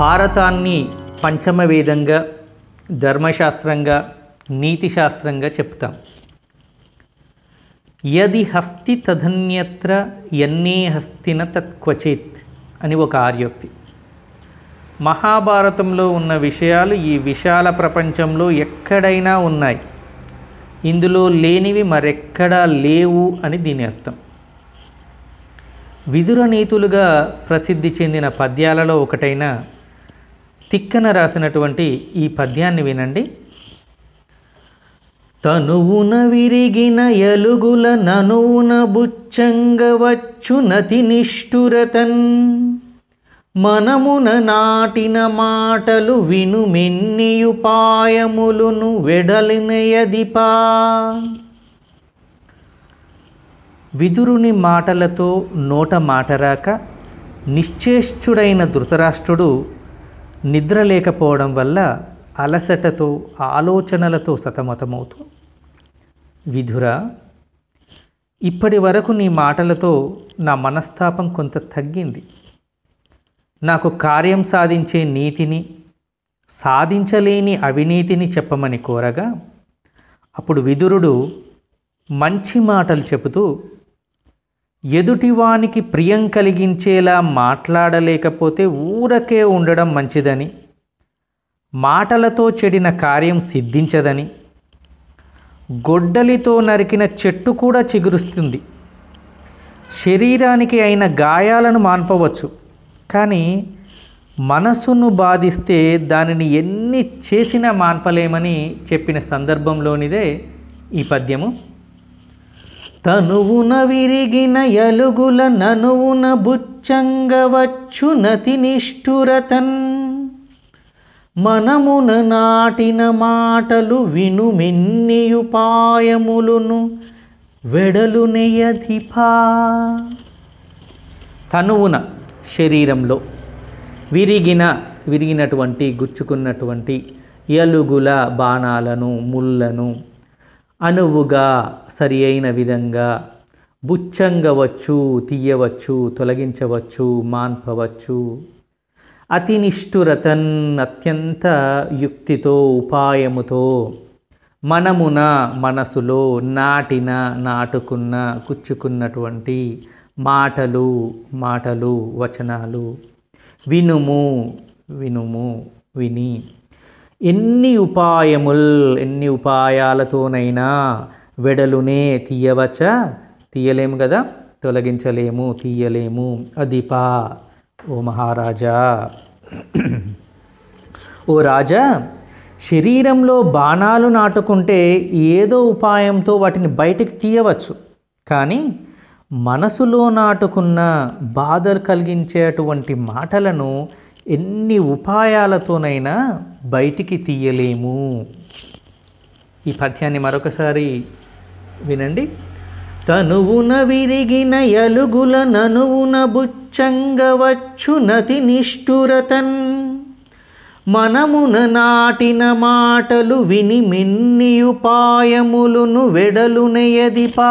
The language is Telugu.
భారతాన్ని పంచమ వేదంగా ధర్మశాస్త్రంగా నీతిశాస్త్రంగా చెప్తాం యది హస్తి తదన్యత్ర ఎన్నే హస్తిన తత్క్వచిత్ అని ఒక ఆర్యోక్తి మహాభారతంలో ఉన్న విషయాలు ఈ విశాల ప్రపంచంలో ఎక్కడైనా ఉన్నాయి ఇందులో లేనివి మరెక్కడా లేవు అని దీని అర్థం విదురనీతులుగా ప్రసిద్ధి చెందిన పద్యాలలో ఒకటైన తిక్కన రాసినటువంటి ఈ పద్యాన్ని వినండి తనువున విరిగిన ఎలుగుల ననువున బుచ్చంగవచ్చు నతి నిష్ఠురతన్ మనమున నాటిన మాటలు వినుమెన్నియుపాయములును వెడలినయదిపా విదురుని మాటలతో నోట మాటరాక నిశ్చేష్టుడైన ధృతరాష్ట్రుడు నిద్ర లేకపోవడం వల్ల అలసటతో ఆలోచనలతో సతమతమవుతూ విధుర ఇప్పటి వరకు నీ మాటలతో నా మనస్తాపం కొంత తగ్గింది నాకు కార్యం సాధించే నీతిని సాధించలేని అవినీతిని చెప్పమని కోరగా అప్పుడు విదురుడు మంచి మాటలు చెబుతూ ఎదుటివానికి ప్రియం కలిగించేలా మాట్లాడలేకపోతే ఊరకే ఉండడం మంచిదని మాటలతో చెడిన కార్యం సిద్ధించదని గొడ్డలితో నరికిన చెట్టు కూడా చిగురుస్తుంది శరీరానికి అయిన గాయాలను మాన్పవచ్చు కానీ మనసును బాధిస్తే దానిని ఎన్ని చేసినా మాన్పలేమని చెప్పిన సందర్భంలోనిదే ఈ పద్యము తనువున విరిగిన ఎలుగుల ననువున నతి నిష్ఠురతన్ మనమున నాటిన మాటలు వినుమెన్నియుపాయములును వెడలునెయధిపా తనువున శరీరంలో విరిగిన విరిగినటువంటి గుచ్చుకున్నటువంటి ఎలుగుల బాణాలను ముళ్ళను అనువుగా సరి అయిన విధంగా బుచ్చంగవచ్చు తీయవచ్చు తొలగించవచ్చు మాన్పవచ్చు అతి నిష్ఠురతన్ అత్యంత యుక్తితో ఉపాయముతో మనమున మనసులో నాటిన నాటుకున్న కుచ్చుకున్నటువంటి మాటలు మాటలు వచనాలు వినుము వినుము విని ఎన్ని ఉపాయముల్ ఎన్ని ఉపాయాలతోనైనా వెడలునే తీయవచ్చ తీయలేము కదా తొలగించలేము తీయలేము అధిప ఓ మహారాజా ఓ రాజా శరీరంలో బాణాలు నాటుకుంటే ఏదో ఉపాయంతో వాటిని బయటికి తీయవచ్చు కానీ మనసులో నాటుకున్న బాధలు కలిగించేటువంటి మాటలను ఎన్ని ఉపాయాలతోనైనా బయటికి తీయలేము ఈ పద్యాన్ని మరొకసారి వినండి తనువున విరిగిన ఎలుగుల ననువున బుచ్చంగవచ్చు నతి నిష్ఠురతన్ మనమున నాటిన మాటలు విని మిన్ని ఉపాయములును వెడలునయదిపా